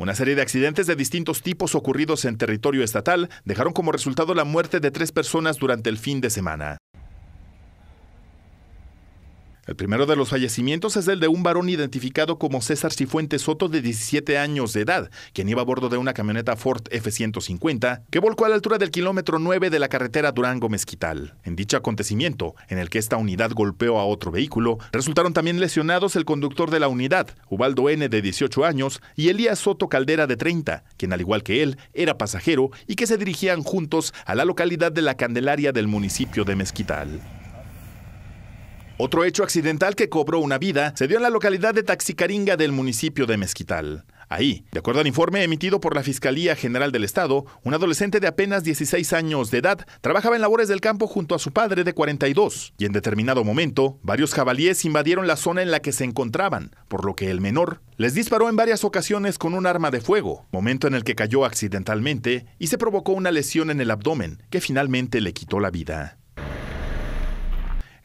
Una serie de accidentes de distintos tipos ocurridos en territorio estatal dejaron como resultado la muerte de tres personas durante el fin de semana. El primero de los fallecimientos es el de un varón identificado como César Cifuentes Soto de 17 años de edad, quien iba a bordo de una camioneta Ford F-150 que volcó a la altura del kilómetro 9 de la carretera Durango-Mezquital. En dicho acontecimiento, en el que esta unidad golpeó a otro vehículo, resultaron también lesionados el conductor de la unidad, Ubaldo N de 18 años y Elías Soto Caldera de 30, quien al igual que él era pasajero y que se dirigían juntos a la localidad de La Candelaria del municipio de Mezquital. Otro hecho accidental que cobró una vida se dio en la localidad de Taxicaringa del municipio de Mezquital. Ahí, de acuerdo al informe emitido por la Fiscalía General del Estado, un adolescente de apenas 16 años de edad trabajaba en labores del campo junto a su padre de 42, y en determinado momento, varios jabalíes invadieron la zona en la que se encontraban, por lo que el menor les disparó en varias ocasiones con un arma de fuego, momento en el que cayó accidentalmente y se provocó una lesión en el abdomen que finalmente le quitó la vida.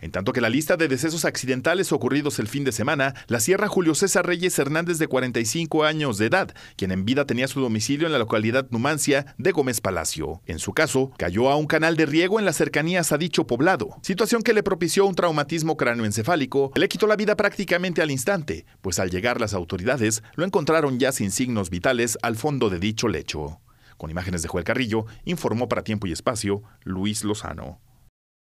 En tanto que la lista de decesos accidentales ocurridos el fin de semana la cierra Julio César Reyes Hernández de 45 años de edad, quien en vida tenía su domicilio en la localidad Numancia de Gómez Palacio. En su caso, cayó a un canal de riego en las cercanías a dicho poblado, situación que le propició un traumatismo cráneoencefálico que le quitó la vida prácticamente al instante, pues al llegar las autoridades lo encontraron ya sin signos vitales al fondo de dicho lecho. Con imágenes de Joel Carrillo, informó para Tiempo y Espacio Luis Lozano.